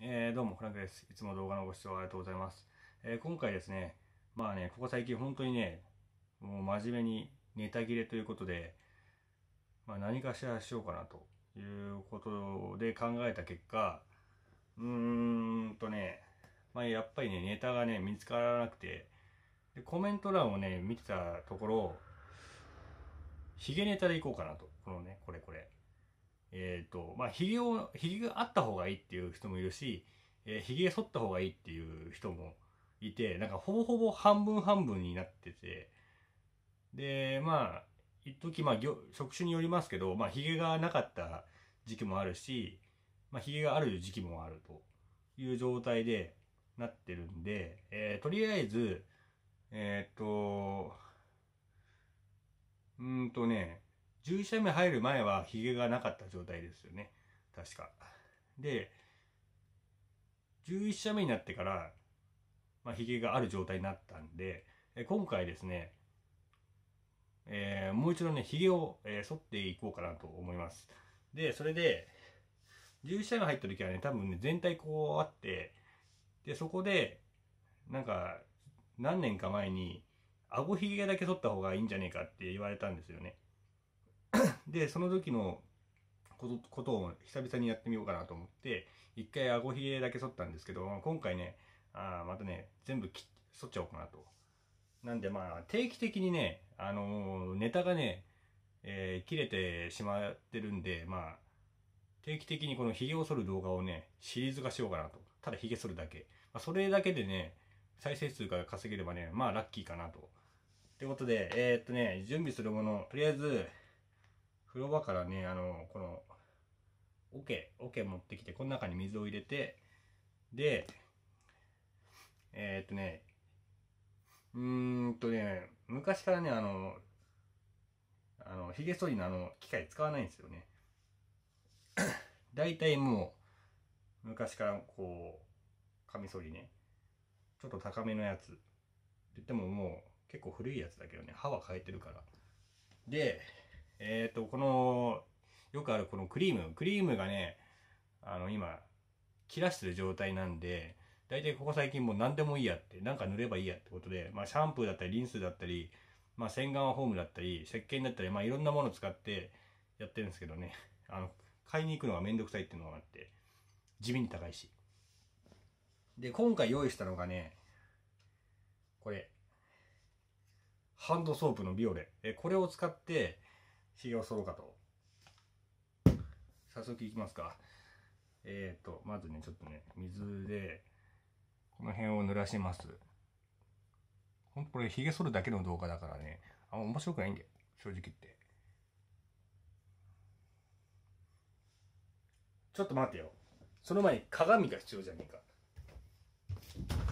えー、どうも、フランクです。いつも動画のご視聴ありがとうございます。えー、今回ですね、まあね、ここ最近本当にね、もう真面目にネタ切れということで、まあ、何かしらしようかなということで考えた結果、うーんとね、まあ、やっぱりね、ネタがね、見つからなくて、でコメント欄をね、見てたところ、ヒゲネタでいこうかなとえっ、ー、と、まあ、ひげを、ひげがあった方がいいっていう人もいるし、えー、髭剃った方がいいっていう人もいて、なんかほぼほぼ半分半分になってて、で、まあ、一時まあ、職種によりますけど、まあ、げがなかった時期もあるし、まあ、ひげがある時期もあるという状態でなってるんで、えー、とりあえず、えっ、ー、と、うんとね、11社目入る前はヒゲがなかった状態ですよね。確か。で、11社目になってから、まあ、ヒゲがある状態になったんで、今回ですね、えー、もう一度ね、ヒゲを、えー、剃っていこうかなと思います。で、それで、11社目入った時はね、多分ね、全体こうあって、で、そこで、なんか、何年か前に、顎ひげだけ剃った方がいいんじゃねえかって言われたんですよね。で、その時のことことを久々にやってみようかなと思って、一回あごひげだけ剃ったんですけど、今回ね、あまたね、全部剃っちゃおうかなと。なんでまあ、定期的にね、あのー、ネタがね、えー、切れてしまってるんで、まあ、定期的にこの髭を剃る動画をね、シリーズ化しようかなと。ただ髭剃るだけ。まあ、それだけでね、再生数が稼げればね、まあラッキーかなと。ということで、えー、っとね、準備するもの、とりあえず、風呂場からね、あの、この、桶、桶持ってきて、この中に水を入れて、で、えー、っとね、うーんとね、昔からね、あの、あの、げ剃りのあの、機械使わないんですよね。大体もう、昔からこう、カミソリね、ちょっと高めのやつ。って言ってももう、結構古いやつだけどね、歯は変えてるから。で、えっ、ー、と、この、よくあるこのクリーム、クリームがね、あの、今、切らしてる状態なんで、大体ここ最近もう何でもいいやって、なんか塗ればいいやってことで、まあ、シャンプーだったり、リンスだったり、まあ、洗顔フォームだったり、石鹸だったり、まあ、いろんなものを使ってやってるんですけどね、あの、買いに行くのがめんどくさいっていうのがあって、地味に高いし。で、今回用意したのがね、これ、ハンドソープのビオレ。え、これを使って、使用総かと早速いきますかえっ、ー、とまずねちょっとね水でこの辺を濡らしますほんとこれひげ剃るだけの動画だからねあんま面白くないんで正直言ってちょっと待ってよその前に鏡が必要じゃねえか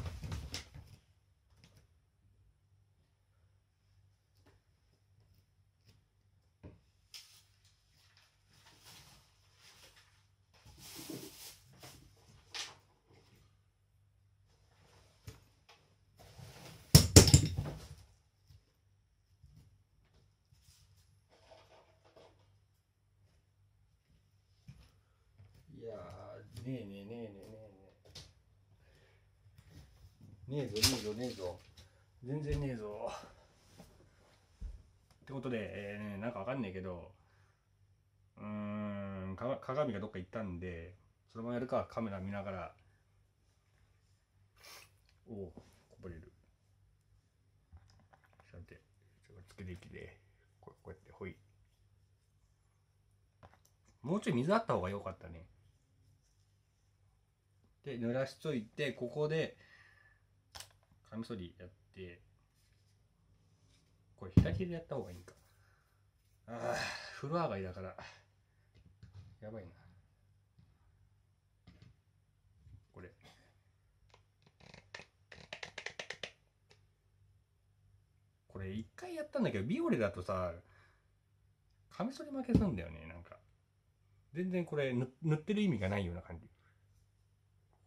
えねえねえねえねえねえねえぞねえぞねえぞ全然ねえぞってことで、えー、ね、なんかわかんねえけどうーんか鏡がどっか行ったんでそのままやるかカメラ見ながらおおこぼれるさてちょっとつけてきて。こうやってほいもうちょい水あった方が良かったねで濡らしといてここでカミソリやってこれ左手でやった方がいいんかああ風呂上がりだからやばいなこれこれ一回やったんだけどビオレだとさカミソリ負けすんだよねなんか全然これ塗ってる意味がないような感じ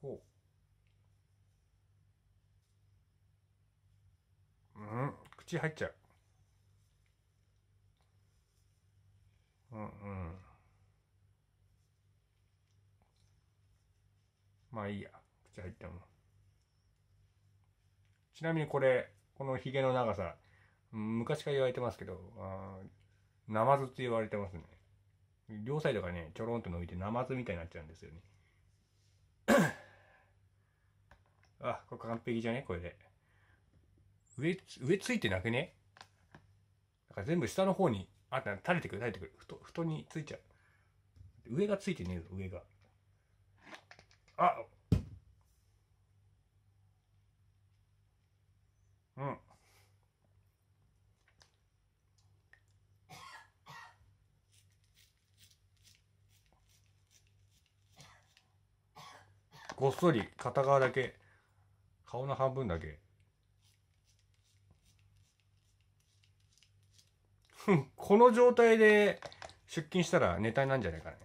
ほううん口入っちゃううんうんまあいいや口入ってもちなみにこれこのひげの長さ昔から言われてますけどナマズって言われてますね両サイドがねちょろんと伸びてナマズみたいになっちゃうんですよねあ、ここ完璧じゃねこれで。上、上ついてなくねだから全部下の方に、あ、垂れてくる、垂れてくる。ふと、ふとについちゃう。上がついてねえぞ、上が。あうん。ごっそり片側だけ顔の半分だけ。この状態で出勤したらネタになるんじゃないかね。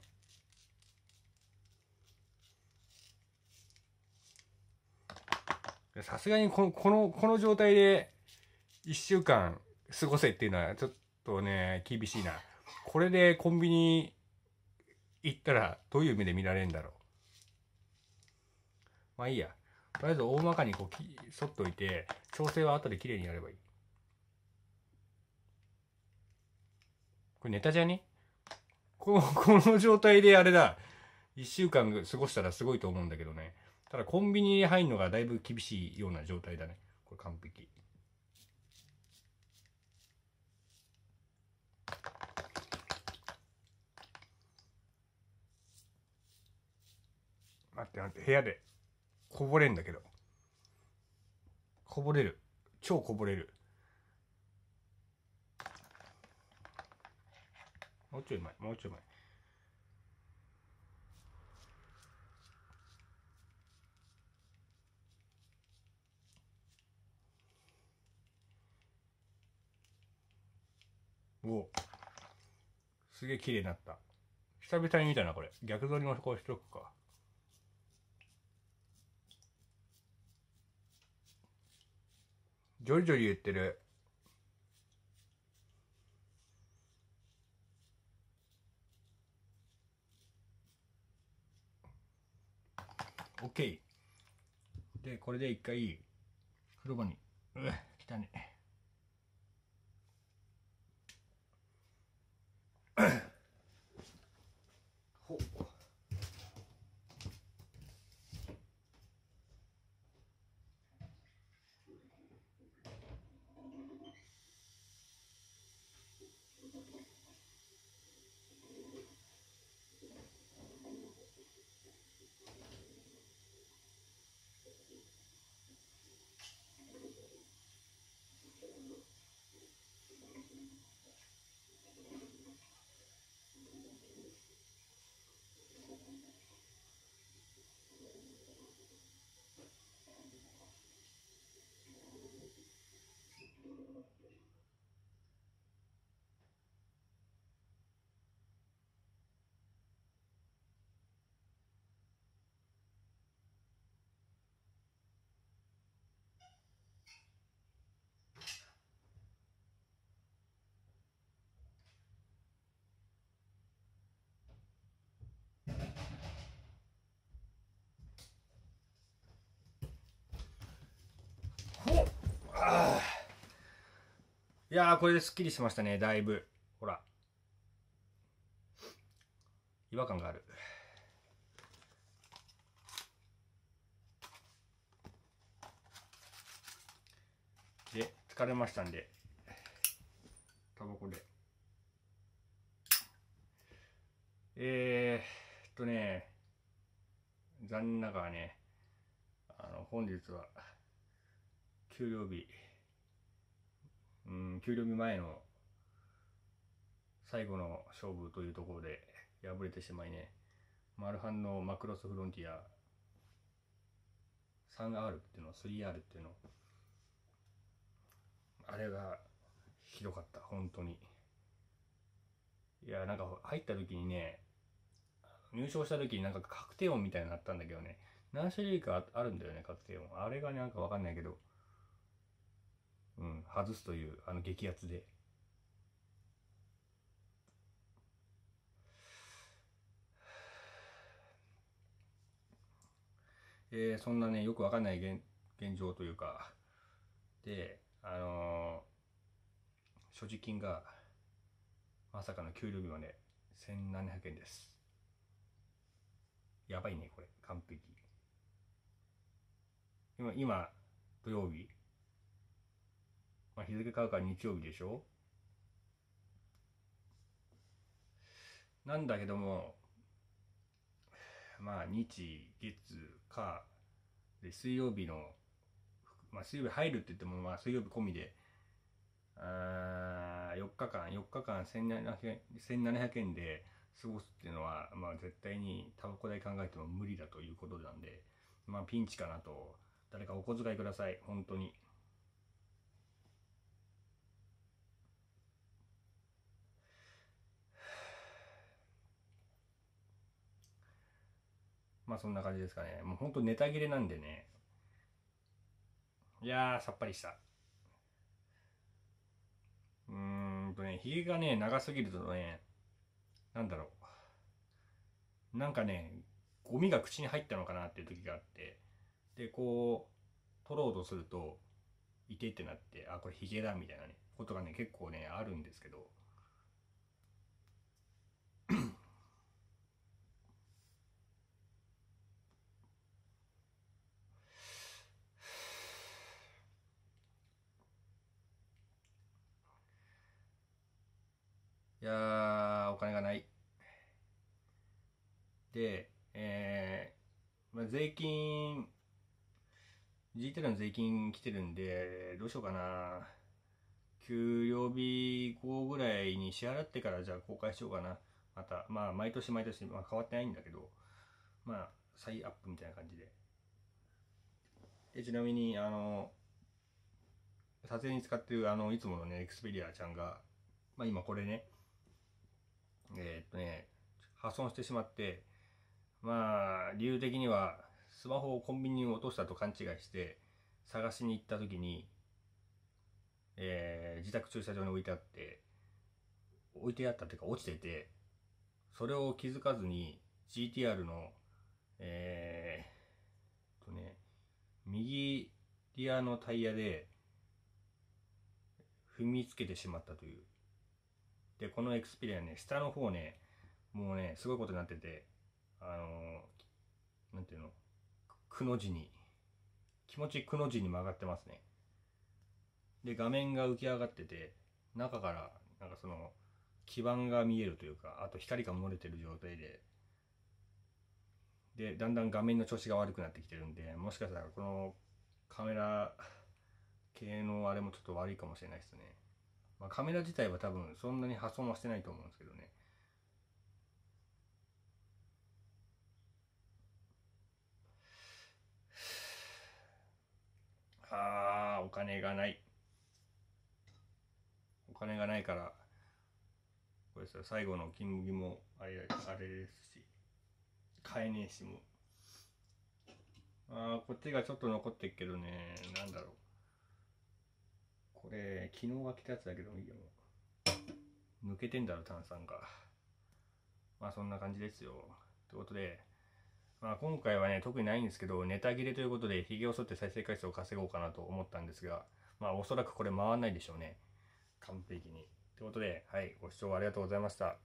さすがにこの、この、この状態で一週間過ごせっていうのはちょっとね、厳しいな。これでコンビニ行ったらどういう目で見られるんだろう。まあいいや。とりあえず大まかにこうき沿っておいて、調整は後で綺麗にやればいい。これネタじゃねこの、この状態であれだ。一週間過ごしたらすごいと思うんだけどね。ただコンビニに入るのがだいぶ厳しいような状態だね。これ完璧。待って待って、部屋で。こぼれんだけど。こぼれる。超こぼれる。もうちょい前、もうちょい前。おすげえ綺麗になった。久々に見たな、これ。逆ぞりもこうしとくか。ジョリジョリ言ってる。オッケーで、これで一回、風呂場に、うわ、汚ね。いやー、これですっきりしましたね、だいぶ。ほら。違和感がある。で、疲れましたんで、タバコで。えー、っとね、残念ながらね、あの、本日は、給料日、うん、給料日前の最後の勝負というところで敗れてしまいね、マルハンのマクロスフロンティア 3R っていうの、3R っていうの、あれがひどかった、本当に。いや、なんか入った時にね、入賞した時になんか確定音みたいになったんだけどね、何種類かあるんだよね、確定音。あれがね、なんかわかんないけど、うん、外すというあの激アツで。えー、そんなねよくわかんない現現状というかであのー、所持金がまさかの給料日まで1700円ですやばいねこれ完璧今今土曜日まあ、日付変わるから日曜日でしょなんだけども、まあ、日、月、火、で、水曜日の、まあ、水曜日入るって言っても、まあ、水曜日込みで、あ4日間、4日間1700円 ,1700 円で過ごすっていうのは、まあ、絶対にタバコ代考えても無理だということなんで、まあ、ピンチかなと、誰かお小遣いください、本当に。まあそんな感じですかね。もうほんとネタ切れなんでね。いやー、さっぱりした。うーんとね、ヒゲがね、長すぎるとね、なんだろう。なんかね、ゴミが口に入ったのかなっていう時があって、で、こう、取ろうとすると、いてってなって、あ、これヒゲだみたいなね、ことがね、結構ね、あるんですけど、税金、GT の税金来てるんで、どうしようかな。給料日後ぐらいに支払ってからじゃあ公開しようかな。また、まあ毎年毎年、まあ、変わってないんだけど、まあ再アップみたいな感じで。でちなみに、あの、撮影に使ってるあの、いつものね、エクスペリアちゃんが、まあ今これね、えー、っとね、破損してしまって、まあ、理由的には、スマホをコンビニに落としたと勘違いして、探しに行った時に、えー、自宅駐車場に置いてあって、置いてあったというか落ちてて、それを気づかずに GTR の、えー、とね、右リアのタイヤで踏みつけてしまったという。で、このエクスペリアね、下の方ね、もうね、すごいことになってて、あのなんていうのくの字に気持ちくの字に曲がってますねで画面が浮き上がってて中からなんかその基板が見えるというかあと光が漏れてる状態ででだんだん画面の調子が悪くなってきてるんでもしかしたらこのカメラ系のあれもちょっと悪いかもしれないですね、まあ、カメラ自体は多分そんなに破損はしてないと思うんですけどねあー、お金がない。お金がないから、これさ、最後の金麦もあれあれですし、買えねえしもあー、こっちがちょっと残ってっけどね、なんだろう。これ、昨日は来たやつだけどもいいよ、抜けてんだろ、炭酸が。まあそんな感じですよ。ということで、まあ、今回はね、特にないんですけど、ネタ切れということで、ゲを剃って再生回数を稼ごうかなと思ったんですが、まあ、おそらくこれ回んないでしょうね。完璧に。ということで、はい、ご視聴ありがとうございました。